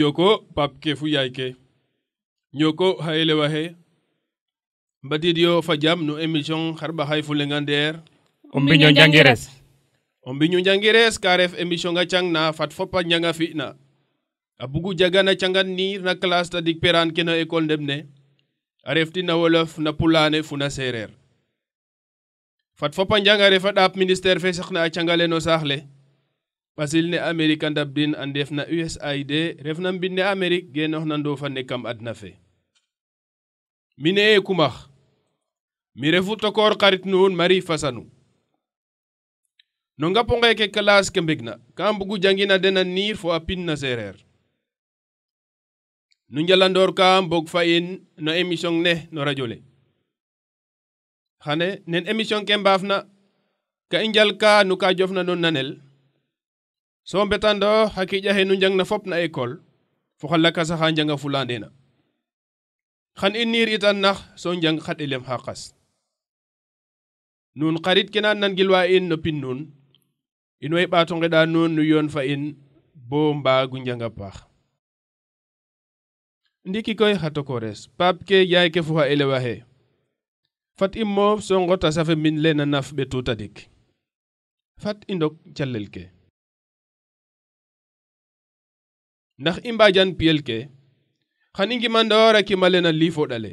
joko papke fu yayke nyoko hayele wahe mbadidio fajam no émission harba hay fulenga nder on mbiño jangires on mbiño jangires ka ref émission nga cang na fat fopa ñanga fina a bugu jagana cangan nir na classe tadik peran ke na école ndemne a refti na wolof na pulane fu na sereer fat fopa njanga refa ɗap ministére fe saxna a cangale no saaxle ɓasil ne amerik a ndaɓdin a ndefna usaid refna mbinde amerik genoxna ndofane kam adna fe mi ne'e kumax mi refu tokoor xarit nuun marie fasanu no ngapo ngeeke classe ke mbegna ka mbugu jangin a den a niir fo a pin na seereer nu njalandoor ka mbog fa in no émission ne no radio xane nen émission ke mbaafna ka i njal ka nu ka jofna no nanel so mbetando hakija he nu njangna fop na école fo xa lakasa xa njanga fulandena xan i niir itan nax so njang xa ɗelem xa qas nun xarit ke na nangilwa in no nun in way ɓaato ngeɗa nun nu yoon fa in bo mbaagu njanga paax ndiki koy xa tokores paap ke yaay ke fo xa elewa fat i moof so ngota safe min le naf ɓe tutadik fat i ndok calel ke ndax imbajan pielke xan i ngimandoora ki malena lifoɗale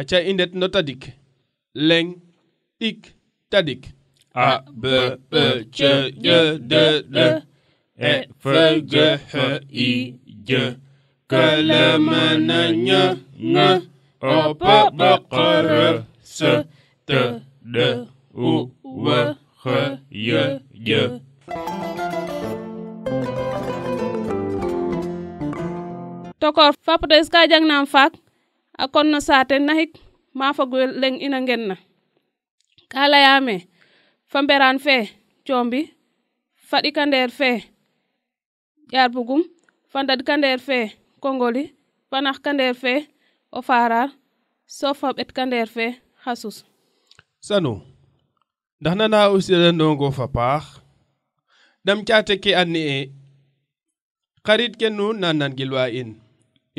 aca ah, indet no tadik leng ik tadik a b b c j d d e f g h i j k l m n ñ ng o p b q r s t d u w x y j yeah. tokor fapto iska jang nam fak a kon no saten nahik ma fagu leng ina ngenna kala yame famberan fe chombi fadi kander fe yar bugum fandad kander fe kongoli panax kander fe o farar so fabet kander fe hasus sanu ndax nana aussi da ndongo fa pax dam tiate ke anni e kharit kenu nanan gilwa in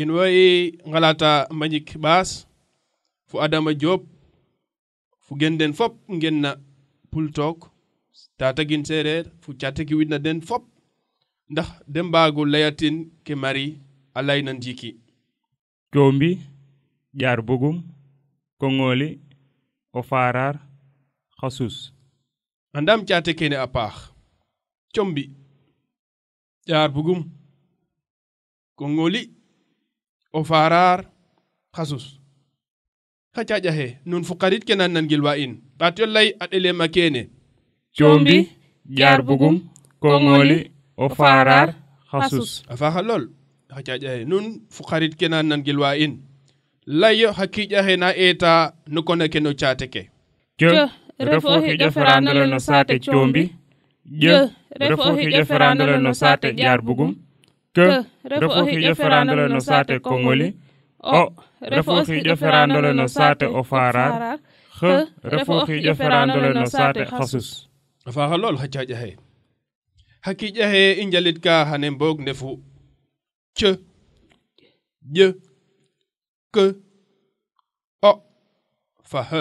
in wayi ngalata mbañik ɓaas fo adama job fo gen den fop genna pultook tatagin sereer fo cateki widna den fop ndax de mbaagu layatin ke mari a layna ndiiki coombi ƴaar bogum konŋooli o faaraar xasus andam caate kene a paax combi ƴaar bugum konŋooli o farar kasus kacaja he nun fukarit ke nan nangilwa in ɓatol lay a ɗelema kene combi jarbugum kongoli o farar kasus a faxa lool kacaja he nun fukarit ke nan nangilwa in layo xa kiƴa na eta no kona ke no caate ke jo refo hiƴo no saate combi jo refo hiƴo no saate jarbugum ke refo hiƴo ferandolo no saate kongoli o refo hiƴo ferandolo no saate o farar h refo hiƴo ferandolo no saate hasus afaxa lool xa caƴa xe xa kiƴa xe i njalit ka xane mboog ndefu c j k o fa h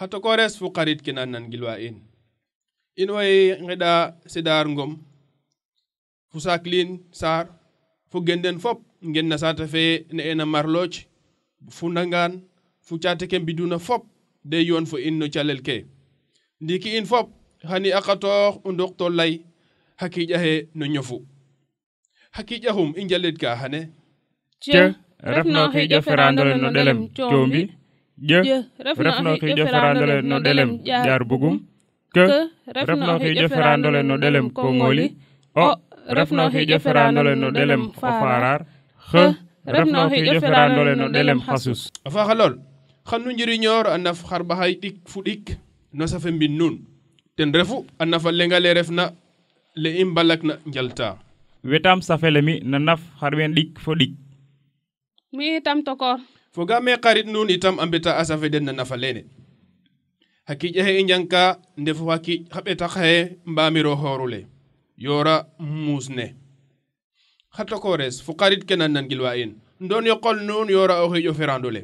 hato ko res fu karit ki nan nan gilwa in. In way ngida sidar ngom, fu saklin, sar, fu genden fop, ngen na sata fe ne ena marloj, fu nangan, fu chate kem biduna fop, de yon fu in no chalel ke. Ndiki in fop, hani akatok undok tolay, haki jahe no nyofu. Haki jahum, in jalet ka hane. Che, rap no kei jafirandole no delem, chombi. chombi. je refnoki jofirandole no ɗelem jarbugum ke refnoki jofirandole no ɗelem kongoli o refnoki jofirandole no ɗelem ofarar he refnoki jofirandole no ɗelem hasus afaxa lool xan nu njiriñoor a naf xarɓaxay ɗik fuɗik no safe mbin nuun ten refu a nafa lenga le refna le i mbalak na njalta wetam safele mi na naf xarɓen ɗik fo ɗik mi tam tokor fogaame xarit nuun itam a mbeta a den na nafa leene xa kiic axe i njangka ndefu xa kiic xa ɓetax xaye mbaamiro xooru yoora muus ne xa tokores fo xarit ke nan nangilwa in ndoon yo qol nuun yoora o xiiƴo ferandu le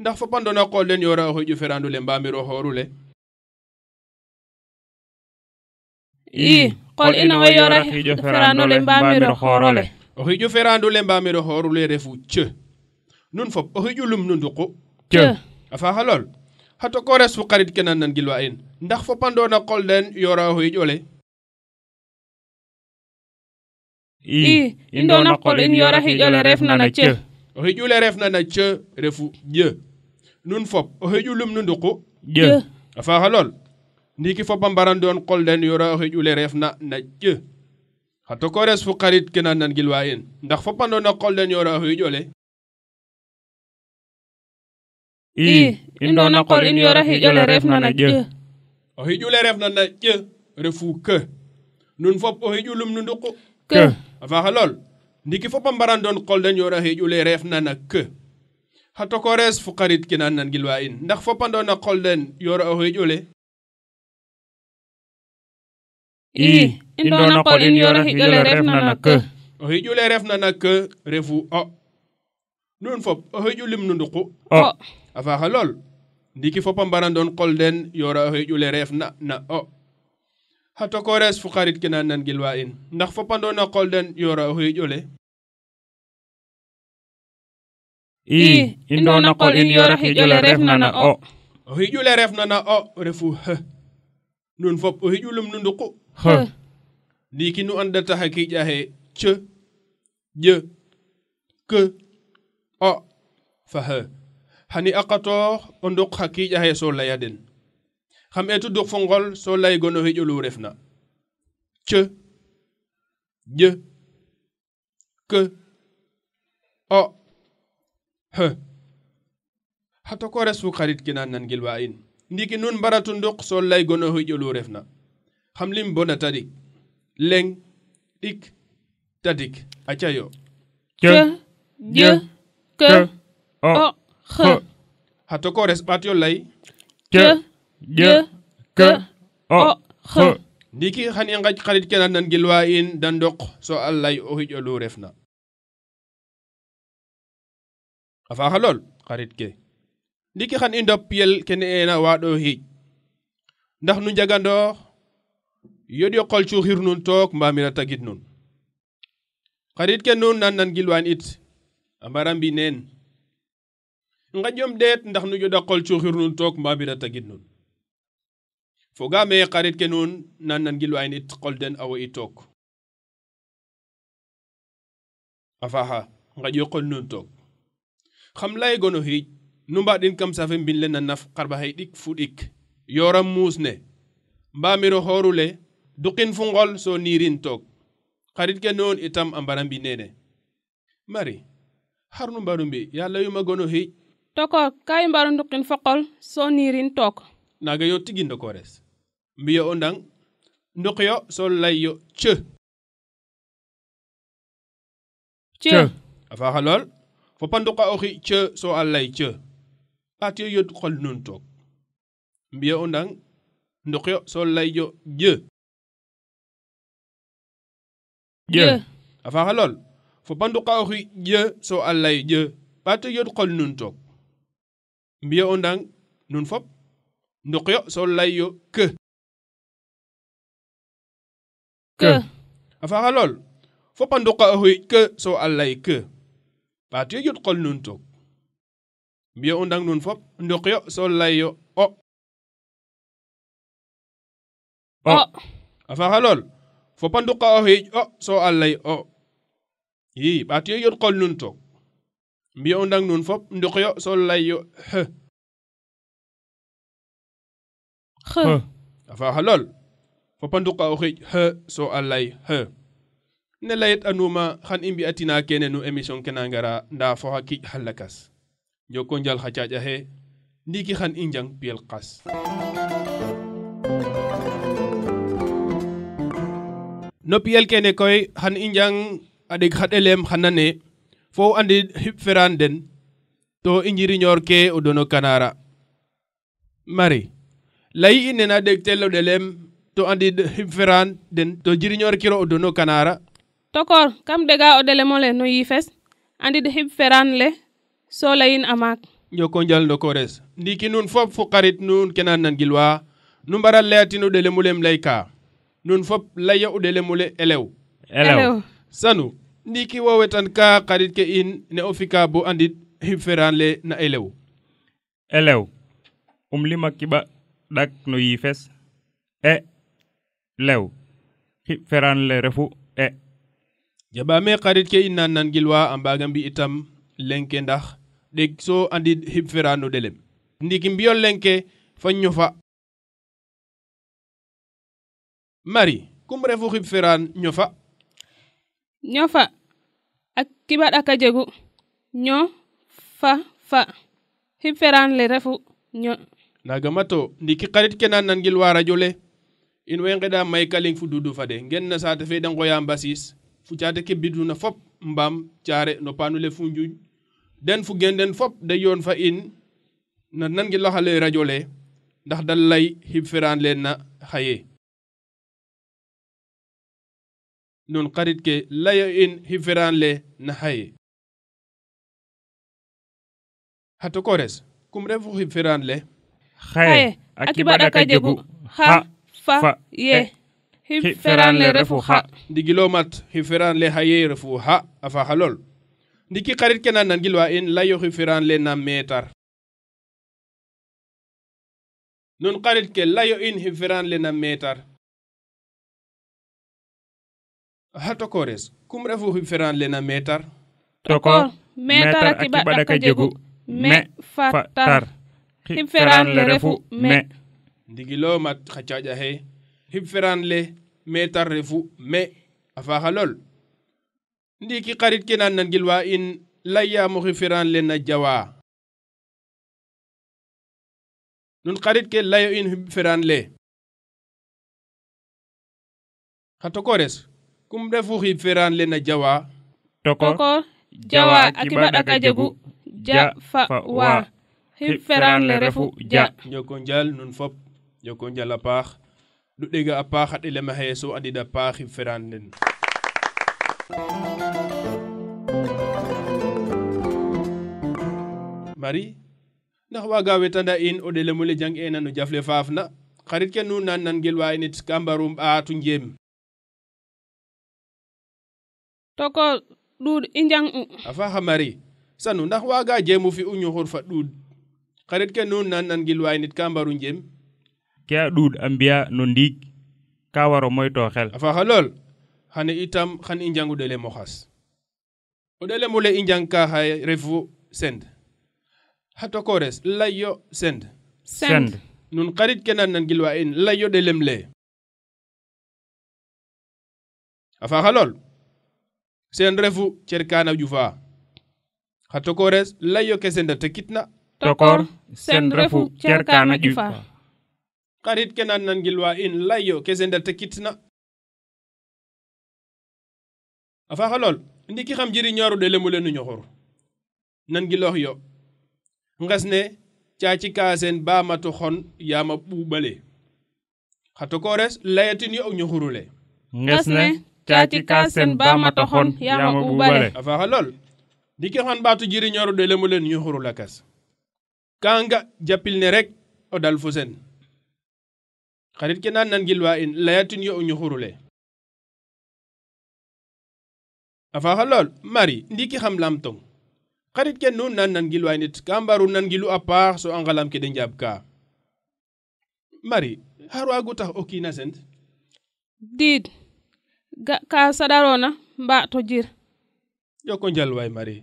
ndax fopa ndoona qol den yoora o xiiƴo ferandu le mbaamiro xooru le i o xiiƴo le mbaamiro xooru refu cë nun fof o hiƴulum nu nduqu a faaxa lool xato ko res fu xarit ke nan nan gilwa in ndax fopandoona qol den yora o hiƴ ole i i ndoona qol in yora hiƴ ole na ce o hiƴ ule refna na ce refu ƴe nun fop o hiƴulum nu nduqu ƴe a faaxa lool ndiiki fop a mbarandoon qol den yora o hiƴ ule refna na ƴe xato ko res fu xarit ke nan nan in ndax fopandoona qol den yora o hiƴ i indoo naqol in yora hiƴole refnana ƴe o hiƴule refnana ƴe refu ke nun fop o hiƴulum nu nduqu ke a ndiki fop a mbaran doon qol den yora hiƴule refnana ke xa tokores fu xarit ke na nan gilwa in ndax fop a ndoona qol den yora o hiƴule i indoo naqol in yora hiƴole refnana ke o hiƴule refu o nun fop o hiƴulim nu nduqu o a faaxa lool ndiiki fop a mbarandoon qol den yoora o xeƴule reef na na o xa tokores fu xarit ke na nangilwa in ndax fopandoona qol den yoora o xeƴole reef na na o o xeƴule reef na na o refu x nun fop o xeƴulum nu nduqu x ndiiki nu andata xa kiiƴaxe c j k o fa x hani a qatoox o ndok xa kiic axe so laya den xam eetu duk fo ngol so laygon o xiƴolu refna c j k o h xato ko res fuk xarit kina nangilwa in ndiiki nuun mbaratu nduk so laygon o xiƴolu refna xam lim bona tadik leng ɗik tadik acayo c j k o h ha tokores ɓatoyollay te je ke o h ndiki xan i ngaj xarit ke nan nan gilwa in da ndok so a lay o xiƴolu refna a xarit ke ndiki xan i ndop yel kene eena waaɗo xiiƴ ndax nu njagandoox yoɗ yo qol cuuxir nun took mbaamira tagid nun xarit ke nun nan nan gilwaan it a mbara mbi neen nga jom deet ndax nu joɗa qol cuxir nun took mbambira tagid nun fogaame xarit ke nun nan nan gil wayin it den awo i took a faaxa ngaƴo qol nun took xam layegono xiic nu mbaɗin kam safe mbin na naf xarɓaxey ɗik fu ɗik yoram muus ne mbamiro xooru le duqin fu ngol so nirin took xarit ke nun itam a mbara mbi nene mari har nu mbaru mbi yalla yuma gono xiic toko ka i mbaro ndukin foqol so nirin took naga yo tigi ndokores mbiyo o ndang ndok yo so lay yo cë cë a faaxa lool fopa nduqa oxi cë so a lay cë ɓaat yo yod xol nun took mbiyo o ndang yo so lay yo jë a faaxa lool nduqa oxi jë so a jë ɓaat yo xol nun took mbiyo o ndang nun fop nduqyo so layyo kë kë a faxa lool fop a kë so a lay kë ɓaat yo ƴut qol nun tog mbiyo o ndang nun fop nduqyo so layyo o o a faxa lool fop a o xiiƴ o so lay o i ɓaat yo ƴut qol nun tog mbiyo ndang nun fop nduk yo so lay yo h h a halol lool fopa nduqa o xiiƴ h so a lay h ne layit anuuma xan i mbi'a tina kene nu émission ke na ngara ndaa fo xa kiiƴ xa lakas njoko njal xa caaƴaxe ndiiki xan i njang piyel qas no piyel kene koy xan i njang a ɗeg xa ɗelem fof andi hiɓferan den to i jiriñorke o dono kanara mari layi i nena degtello ɗelem to andi hiɓferan den to jiriñorkiro o dono kanara tokor kam dega o ɗelemole no yifes andi de hiɓferan le so layin amak ñoko njal ndokores ndiki nun fop fo karit nun kenan nan gilwa nu mbara leyatin o ɗelemulem layka nun fop laya o ɗelemule elew elew sanu ndiki wo wetan ka xarit ke in ne o fika bo andit xibferan le na elew elew um lima kiɓa ɗak no yiifes e lew xibferan le refu e jaɓame xarit ke in nan nangilwa a mbaga mbi itam lenke ndax ɗeg so andit xibferan no ɗelem ndiki mbiyo lenke fa ñofa akkiba ɗaka jegu nyo fa fa hiferan le refu nyo nagamato ndiki xarit ke nan nangil wa radio le in way e ngeɗa may kaling fu dudu fa de ngen na saate fe de ngoya mbasis fu caate ke biduna fop mbam caare no panu le fu njuj den fu genden fop de yon fa in na nangil loxa le radio le ndax dal lay hiferan le na xaye nun karit ke layo in hiveran le na haye kores, kum refu hiveran le haye akibada kajegu. jegu ha fa, fa ye e. Hiveran le refu ha digilo mat hiveran le haye refu ha afa halol ndiki karit ke na nangilwa in layo hiveran le na metar nun karit ke layo in hiveran le na metar ha tokores kum refu feran lena metar toko metar akibaɗa ka jegu me fattar hib feran le refu me ndigilo mat xa caƴa he hib feran le metar refu me a faxa lol ndiki xarit ke nan nangilwa in layyamo xi feran na jawa nun xarit ke layo in hib feran le xa tokores kumɗa fuhi feran lena jawa toko, toko jawa akiba ɗaka jegu ja fa wa hib feran le refu ja joko njal nun fop joko njal a paax dega a paax a ɗelemaxeye ya so andida paax hib feran len mari ndax waaga wetanda in o ɗelemu le jang ena no jafle faafna xarit ke nu nan nangilwa init kambarum a ah, tu njem toko ɗuuɗ i njang u a faaxa mari sanu ndax waaga jeemu fi u ñuxur fa ɗuuɗ xarit ke nuun naan nan gilwaay nit kaa mbaru njem ke a ɗuuɗ a mbi'a no ndiig kaa war o moytoo xel a faaxa lool xane itam xan i njang u ɗele moxas o ɗele mule i njang kaa xaye refu send xa tokores layo send send nuun xarit ke naan nan gilwaa in layo ɗelem le a faaxa lool sen refu cerkana ƴufa xa tokores layo ke sen reta kitna tokor sen refu cerkana ƴufa xarit ke nan nangilwa in layo ke sen reta kitna a faxa lool ndiki xam jiriñoruɗe lemu le nu ñoxor nangiloox yo nges ne caaci ka sen baamatu xon yaama ɓuuɓale xa tokores layatin yo o ñoxurule nges ne caaci kaas seen baama taxoon yaa ma buubale afaxa lool dikexon baatu jiriñoru de lemu len yuxuru lakas kanga japil ne rek o dal fo sen xarit ke na nangilwa in layatin yo o ñuxurule a faxa lool mari ndiki xam lam tong xarit ke nu nan nangilwa nit ka mbaru nangilu a paax so a ke de njaab ka mari xar waagu tax o kiina sent diid ga ka na mba to jir joko way mari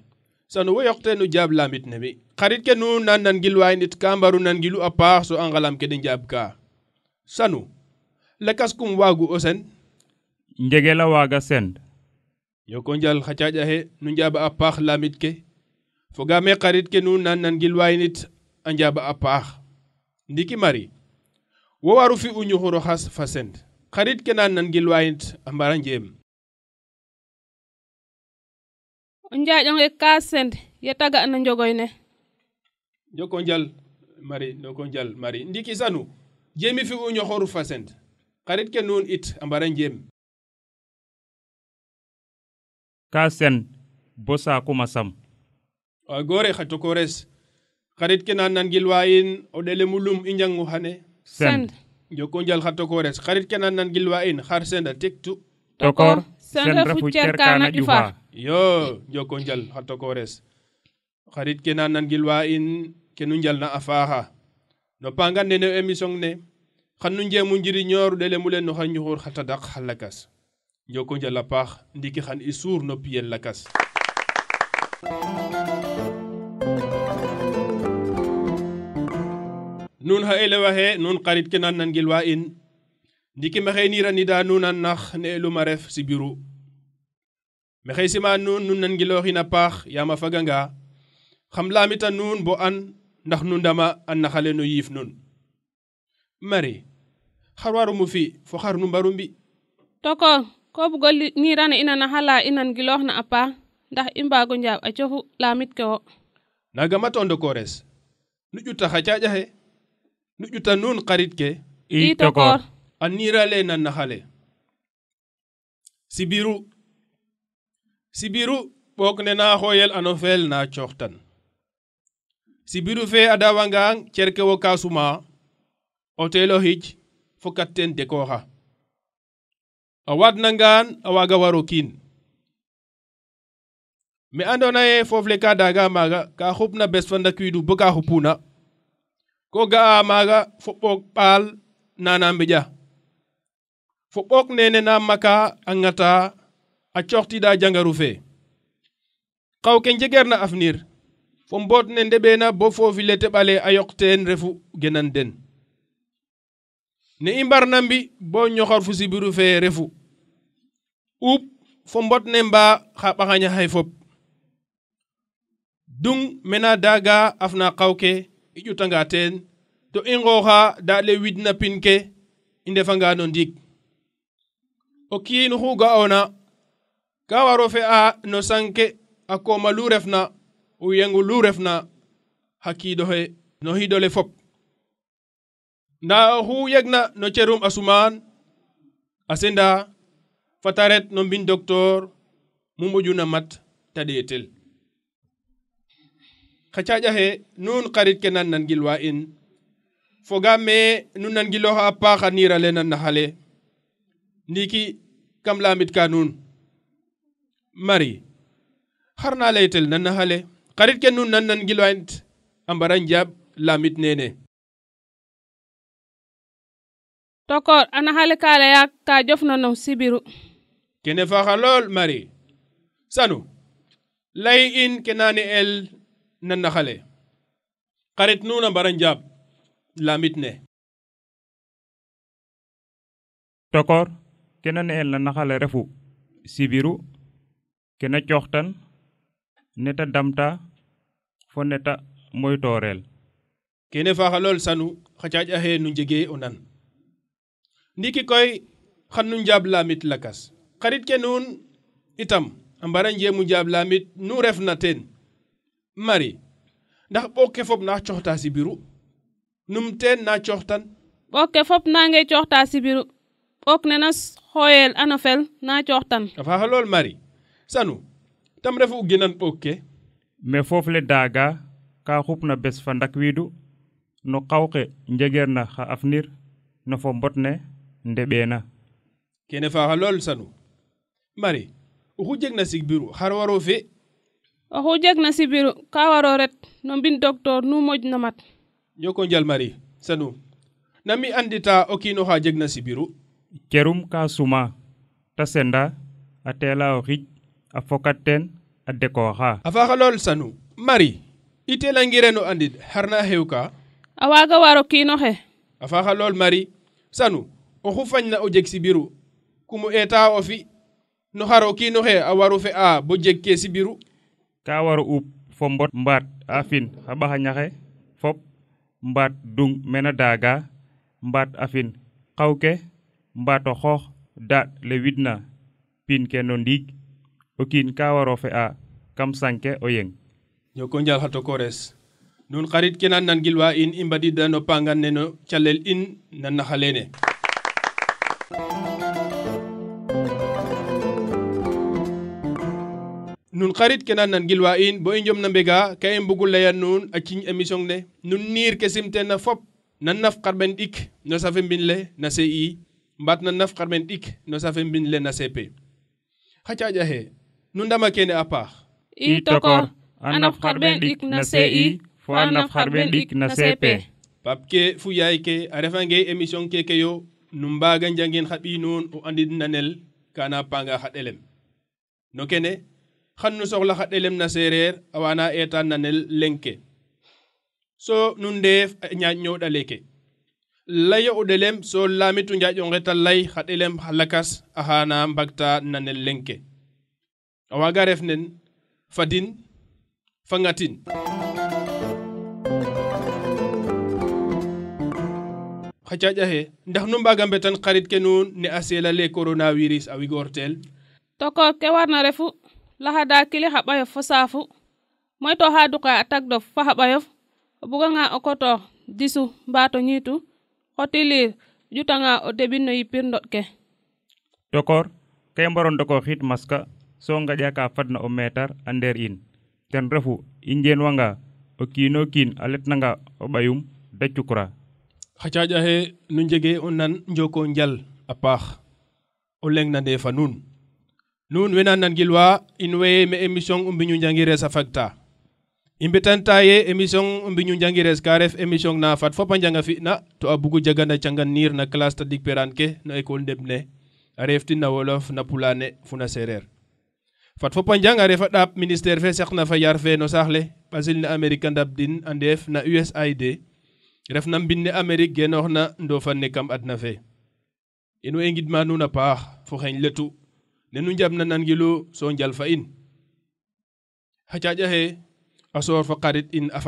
sanu wo yoqte nu jab lamit nemi kharit ke nu nan way nit ka mbaru gilu a paax so angalam ngalam ke de jab ka sanu kas kum wagu o sen njegela waaga send yoko njal xa caƴaxe nu jab a lamit ke me kharit ke nu nan way nit an jab a ndiki mari wo waru fi unyu ñuxuro has fa karit kenan nan gil wayit a mbaran jeem onjaƴong e kasend yetaga na njogoyne njoko njal mari njoko njal mari ndiki sanu jemi fi u ñoxoru fasend karit ke nun it a mbaran jeem kasend bo sakuma sam a gore xa tokores xarit ke nan nan gilwayin o ɗelemulum i njangu xane send, send. jokkonjal ha tokores xarit kenan nan gilwa in har senda tektu tokor sen refu cerkana ƴufa yo jokkonjal ha tokores xarit kenan nan gilwa in kenu njalna a faaxa no pangan nene émission ne xan nu njemu njiriñooruɗe le mu len no xa ñuxur xa tadak xa lakas jokonjal a paax ndiki xan i suur no piyel lakas nun xa ele nun xarit ke nan nangil in ndiki maxey niranida nunan nax ne'elum a ref sibiru maxey sima nun nun nangilooxin a paax yaam a faganga xam laamita bo an ndax nu ndama a naxale no yiif nun mari xar warumu fi fo xar nu mbaru mbi toko ko bugo nirana ina naxa la i nangilooxna a paax ndax i mbaago njaaw a cofu laamit ke wo naaga mat o nu ƴuta xa caaƴaxe nuƴƴuta nun xarit ke i niirale na naxale sibiru sibiru ɓook ne na xooyel ano feel na cooxtan sibiru fe a dawangang cerke wo ka o teelo xij fokat teen dekooxa a wadnangaan a waaga waro kiin me andoona yee foof le ka daaga maaga ka xupna bes fa ndakwiidu bo ka xupuna ko ga'a maaga fo ɓoog ɓaal nana mbeƴa fo ɓook nene na maka a ŋata a coxtida jangaru fe xaw ke njegeerna afnir fo mboot ne ndeɓeena bo foofi le teɓale a yoq teen refu genan den ne i mbarna mbi bo ñoxor fu sibiru fe refu ɓuup fo mbot ne mbaa xa ɓaxaña fop dung mena daaga afna xaw ke i ƴutanga teen to i ngooxa daand le widna pin ke i ndefanga no ndiig o kiin oxu ga'oona ka waro fe a no sanke a kooma lu refna o yengu lu refna xa kiidoxe no xiidole fop ndaa oxu yegna no cerum a sumaan a senda fata ret no mbin doctor mu moƴuna mat ta ɗeetel xa caƴaxe nuun xarit ke nan nangilwa in fogaam me nu nangilooxa a paax a niir ale na ndiiki kam laamit ka nuun mari xarna laytel na nax xarit ke nuun nan nangilwa in a mbara njaab laamit neene nannaxale xarit nuuna mbara njaab ne'el na naxale refu sibiru ke na coxtan neta damta fo neta moytoreel kene faaxa sanu xa caaƴ axee nu njegee o nan ndiiki koy xan nu njaab laamit lakas xarit ke nuun itam a mbara njeemu njaab laamit nu refna teen mari ndax ɓokke fob na coxta sibiru num teen na coxtan ɓokke fop nange coxta sibiru ɓok nena xooyel ano fel na coxtan a faaxa lool mari sanu tam refu ginan ɓokke me foof le daaga ka xupna bes fa ndak wiidu no qawqe njegeerna xa afnir no fo mbotne ndeɓeena kene faaxa lool sanu mari oxu jegna sigbiru xar waro fe oxu jagna sibiru ka waro ret no mbin docteur nu moƴna mat joko njal marie sanu nami andita o kiinoxa jegna sibiru cerum ka suma ta senda a teela o xij a fokat teen a dekooxa a faaxa lool sanu marie i teelangireno andid xarna xewka a waaga war o kiinoxe a faaxa lool marie sanu oxu fañna o jeg sibiru kum eeta o fi no xar o kiinoxe a waru fe'a bo jeg ke sibiru ka waro up fo mbot mbaat a fin xa mbaat dung mena daaga mbaat a fin xawke mbaato xoox daaƭ le widna piin ke no ndiig o kiin ka waro fe'a kam sanke o yeng jokonjal xa tokores nun xarit ke na nangilwa in i mbadiida no paangan ne no calel in na naxa leene xarit ke nan nan gilwa in bo i jomna mbega ka i mbugu leya nuun a ciñ émission ne nun niir ke simten na fop na naf xarɓen ɗik no safe mbin le na ci mbat na naf xarɓen ɗik no safe mbin le na cp xa caƴa xe nu ndama kene a paax i toko a naf xarɓen ɗik na i fo a naf xarɓen ɗik na cp pap ke fu yaay ke a refange ke keke yo nu mbaga njangin xa ɓiy nuun o andid nanel kana panga xa ɗelem no kene xannu soxla xa ɗelem na seereer awana eta nanel leŋ ke so nu ndeef a ñaaƴ ñowɗa leeke layo o ɗelem so laamitu njaaƴo ngeta lay xa ɗelem xa lakas axana mbagta nanel leŋ ke awaaga ref nen fadin fangatin xa caƴaxe ndax nu mbaaga mbetan xarit ke nuun ne a seela le coronavirus a wigoortel tokor ke warna refu lahada kili xa ɓayof fo saafu moyto xa duqa a tagdof fo xa ɓayof o buganga o koto disu mbaato ñiitu xoti liir ƴutanga o deɓin no yipir ndoɗ ke tokor ke i mbaron doko xiit maska so ngaƴa ka fadna o metar a ndeer in ten refu i njeenwanga o kiino kiin a letnanga o ɓayum da cukra xa caaƴaxe nu njege o nan njoko njal a paax o leŋ na ndeefa nuun nun wenan nan gilwa in weye me émission umbi ñu njangires a fagta imbe tanta ye émission umbi ñu njangires ka ref émission na fat fopa janga fi na to a bugu jagana cangan nir na classe tadik peranke na école ne a reftin na wolof na pulane funa sereer fat fopa njang a refa dap ministère fe sekna fa yar fe no saxle basil na a dab din ndeef na usaid ref na ne amérique genoox na ndofan ne kam adna fe in ngidma nuun a paax fo xeñ letu nde nu jamnanangilu so njal fa'in hacaƴa he a soor fo qarit in a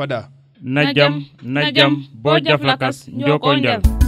na jam na jam bo jaf lakas njoko njal